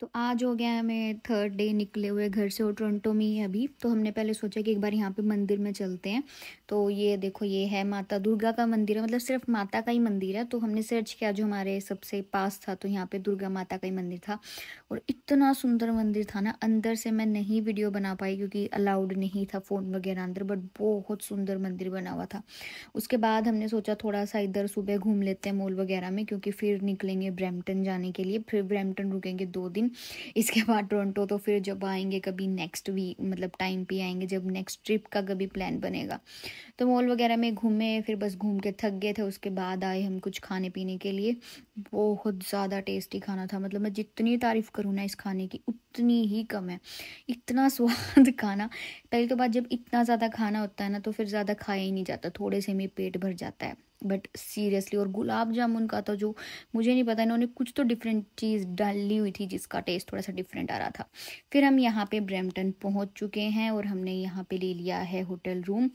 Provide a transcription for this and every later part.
तो आज हो गया हमें थर्ड डे निकले हुए घर से और टोरंटो में ही अभी तो हमने पहले सोचा कि एक बार यहाँ पे मंदिर में चलते हैं तो ये देखो ये है माता दुर्गा का मंदिर है मतलब सिर्फ माता का ही मंदिर है तो हमने सर्च किया जो हमारे सबसे पास था तो यहाँ पे दुर्गा माता का ही मंदिर था और इतना सुंदर मंदिर था ना अंदर से मैं नहीं वीडियो बना पाई क्योंकि अलाउड नहीं था फ़ोन वगैरह अंदर बट बहुत सुंदर मंदिर बना हुआ था उसके बाद हमने सोचा थोड़ा सा इधर सुबह घूम लेते हैं मॉल वगैरह में क्योंकि फिर निकलेंगे ब्रैम्पटन जाने के लिए फिर ब्रैम्पटन रुकेंगे दो दिन इसके बाद टोरंटो तो फिर जब आएंगे कभी नेक्स्ट वीक मतलब टाइम पे आएंगे जब नेक्स्ट ट्रिप का कभी प्लान बनेगा तो मॉल वगैरह में घूमे फिर बस घूम के थक गए थे उसके बाद आए हम कुछ खाने पीने के लिए बहुत ज़्यादा टेस्टी खाना था मतलब मैं जितनी तारीफ़ करूँ ना इस खाने की उतनी ही कम है इतना स्वाद खाना पहली तो बात जब इतना ज़्यादा खाना होता है ना तो फिर ज़्यादा खाया ही नहीं जाता थोड़े से में पेट भर जाता है बट सीरियसली और गुलाब जामुन का तो जो मुझे नहीं पता इन्होंने कुछ तो डिफरेंट चीज़ डाली हुई थी जिसका टेस्ट थोड़ा सा डिफरेंट आ रहा था फिर हम यहाँ पे ब्रैम्पटन पहुँच चुके हैं और हमने यहाँ पे ले लिया है होटल रूम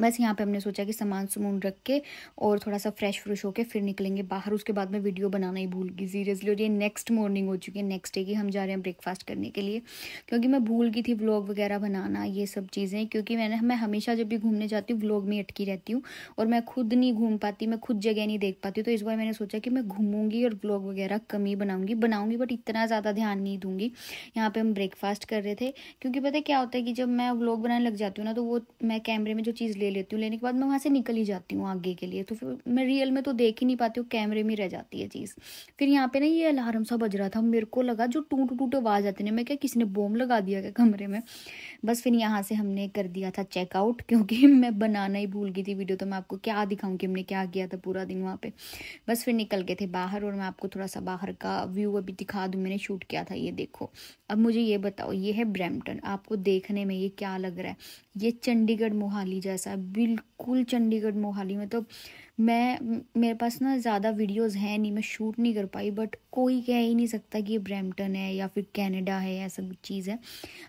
बस यहाँ पे हमने सोचा कि सामान सुमून रख के और थोड़ा सा फ्रेश फ्रेश होके फिर निकलेंगे बाहर उसके बाद में वीडियो बनाना ही भूल गई सीरियसली और ये नेक्स्ट मॉर्निंग हो चुकी है नेक्स्ट डे की हम जा रहे हैं ब्रेकफास्ट करने के लिए क्योंकि मैं भूल गई थी व्लॉग वगैरह बनाना ये सब चीज़ें क्योंकि मैंने मैं हमेशा जब भी घूमने जाती हूँ व्लॉग में अटकी रहती हूँ और मैं खुद नहीं घूम पाती मैं खुद जगह नहीं देख पाती तो इस बार मैंने सोचा कि मैं घूमूंगी और ब्लॉग वगैरह कम ही बनाऊँगी बनाऊँगी बट इतना ज़्यादा ध्यान नहीं दूँगी यहाँ पर हम ब्रेकफास्ट कर रहे थे क्योंकि पता क्या होता है कि जब मैं व्लॉग बनाने लग जाती हूँ ना तो वो मैं कैमरे में जो चीज़ ले लेती हूँ लेने के बाद मैं वहाँ से निकल ही जाती हूँ आगे के लिए तो फिर मैं रियल में तो देख ही नहीं पाती हूँ कैमरे में रह जाती है चीज़ फिर यहाँ पे ना ये अलार्म सा बज रहा था मेरे को लगा जो टूट टूट आवाज़ आती है मैं क्या किसी ने बोम लगा दिया क्या कमरे में बस फिर यहाँ से हमने कर दिया था चेकआउट क्योंकि मैं बनाना ही भूल गई थी वीडियो तो मैं आपको क्या दिखाऊँ कि हमने क्या किया था पूरा दिन वहाँ पर बस फिर निकल गए थे बाहर और मैं आपको थोड़ा सा बाहर का व्यू अभी दिखा दूँ मैंने शूट किया था ये देखो अब मुझे ये बताओ ये है ब्रैम्पटन आपको देखने में ये क्या लग रहा है ये चंडीगढ़ मोहाली जैसा जैसा है बिल्कुल चंडीगढ़ मोहाली में मतलब तो मैं मेरे पास ना ज़्यादा वीडियोस हैं नहीं मैं शूट नहीं कर पाई बट कोई कह ही नहीं सकता कि ये ब्रैम्पटन है या फिर कनाडा है ऐसा कुछ चीज़ है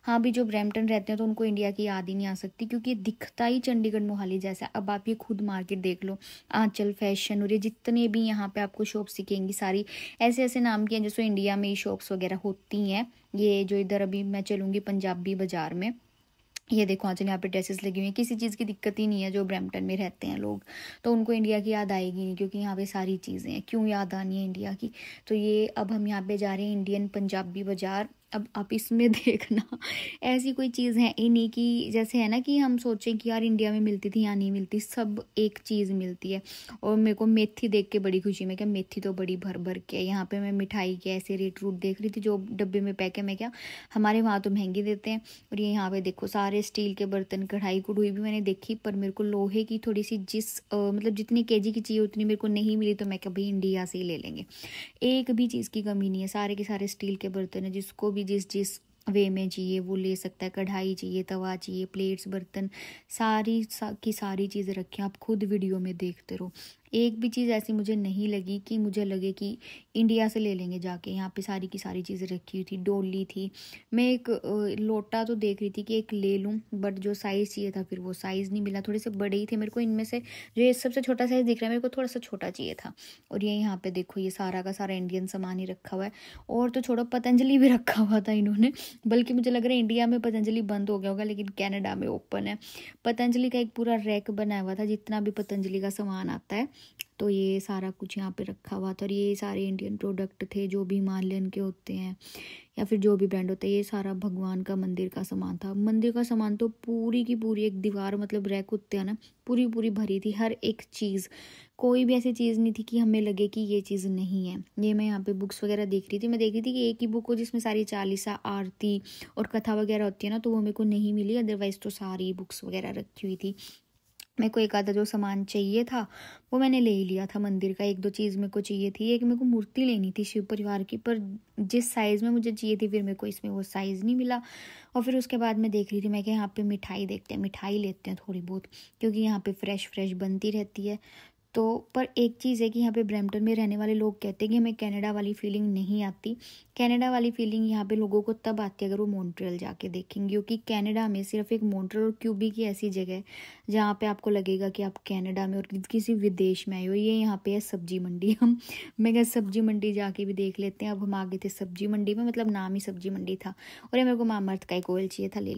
हाँ भी जो ब्रैम्पटन रहते हैं तो उनको इंडिया की याद ही नहीं आ सकती क्योंकि ये दिखता ही चंडीगढ़ मोहाली जैसा अब आप ये खुद मार्केट देख लो आँचल फैशन और ये जितने भी यहाँ पे आपको शॉप सीखेंगी सारी ऐसे ऐसे नाम की हैं जैसे इंडिया में ही शॉप्स वगैरह होती हैं ये जो इधर अभी मैं चलूँगी पंजाबी बाज़ार में ये देखो आज यहाँ पे ड्रेसेस लगी हुई हैं किसी चीज़ की दिक्कत ही नहीं है जो ब्रैम्पटन में रहते हैं लोग तो उनको इंडिया की याद आएगी नहीं क्योंकि यहाँ पे सारी चीज़ें हैं क्यों याद आनी है इंडिया की तो ये अब हम यहाँ पे जा रहे हैं इंडियन पंजाबी बाज़ार अब आप इसमें देखना ऐसी कोई चीज़ है ही नहीं कि जैसे है ना कि हम सोचें कि यार इंडिया में मिलती थी या नहीं मिलती सब एक चीज़ मिलती है और मेरे को मेथी देख के बड़ी खुशी मैं क्या मेथी तो बड़ी भर भर के यहाँ पे मैं मिठाई के ऐसे रेट रूट देख रही थी जो डब्बे में पैक है मैं क्या हमारे वहाँ तो महंगी देते हैं और ये यहाँ पर देखो सारे स्टील के बर्तन कढ़ाई कुढ़ाई भी मैंने देखी पर मेरे को लोहे की थोड़ी सी जिस मतलब जितनी के की चाहिए उतनी मेरे को नहीं मिली तो मैं क्या भाई इंडिया से ही ले लेंगे एक भी चीज़ की कमी नहीं है सारे के सारे स्टील के बर्तन है जिसको भी जिस जिस वे में चाहिए वो ले सकता है कढ़ाई चाहिए तवा चाहिए प्लेट्स बर्तन सारी सा, की सारी चीज़ें रखें आप खुद वीडियो में देखते रहो एक भी चीज़ ऐसी मुझे नहीं लगी कि मुझे लगे कि इंडिया से ले लेंगे जाके यहाँ पे सारी की सारी चीज़ें रखी हुई थी डोली थी मैं एक लोटा तो देख रही थी कि एक ले लूँ बट जो साइज़ चाहिए था फिर वो साइज़ नहीं मिला थोड़े से बड़े ही थे मेरे को इनमें से जो ये सबसे छोटा साइज़ दिख रहा है मेरे को थोड़ा सा छोटा चाहिए था और ये यहाँ पर देखो ये सारा का सारा इंडियन सामान ही रखा हुआ है और तो छोड़ो पतंजलि भी रखा हुआ था इन्होंने बल्कि मुझे लग रहा है इंडिया में पतंजलि बंद हो गया होगा लेकिन कैनेडा में ओपन है पतंजलि का एक पूरा रैक बनाया हुआ था जितना भी पतंजलि का सामान आता है तो ये सारा कुछ यहाँ पे रखा हुआ था और ये सारे इंडियन प्रोडक्ट थे जो भी हिमालयन के होते हैं या फिर जो भी ब्रांड होते हैं ये सारा भगवान का मंदिर का सामान था मंदिर का सामान तो पूरी की पूरी एक दीवार मतलब रैक होते हैं ना पूरी पूरी भरी थी हर एक चीज़ कोई भी ऐसी चीज़ नहीं थी कि हमें लगे कि ये चीज़ नहीं है ये मैं यहाँ पे बुक्स वगैरह देख रही थी मैं देख रही थी कि एक ही बुक हो जिसमें सारी चालीसा आरती और कथा वगैरह होती है ना तो वो मेरे को नहीं मिली अदरवाइज़ तो सारी बुक्स वगैरह रखी हुई थी मेरे को एक आधा जो सामान चाहिए था वो मैंने ले ही लिया था मंदिर का एक दो चीज़ मेरे को चाहिए थी एक मेरे को मूर्ति लेनी थी शिव परिवार की पर जिस साइज़ में मुझे चाहिए थी फिर मेरे को इसमें वो साइज़ नहीं मिला और फिर उसके बाद मैं देख रही थी मैं कि यहाँ पे मिठाई देखते हैं मिठाई लेते हैं थोड़ी बहुत क्योंकि यहाँ पे फ्रेश फ्रेश बनती रहती है तो पर एक चीज़ है कि यहाँ पे ब्रैम्पटन में रहने वाले लोग कहते हैं कि हमें कनाडा वाली फीलिंग नहीं आती कनाडा वाली फीलिंग यहाँ पे लोगों को तब आती है अगर वो मॉन्ट्रियल जाके देखेंगे क्योंकि कनाडा में सिर्फ एक मॉन्ट्रियल और क्यूबी की ऐसी जगह है जहाँ पे आपको लगेगा कि आप कनाडा में और किसी विदेश में आए हो ये यहाँ पे है सब्जी मंडी हम मैं क्या सब्जी मंडी जाके भी देख लेते हैं अब हम आ गए थे सब्जी मंडी में मतलब नाम ही सब्जी मंडी था और ये मेरे को मामर्थ का एक ऑयल चाहिए था ले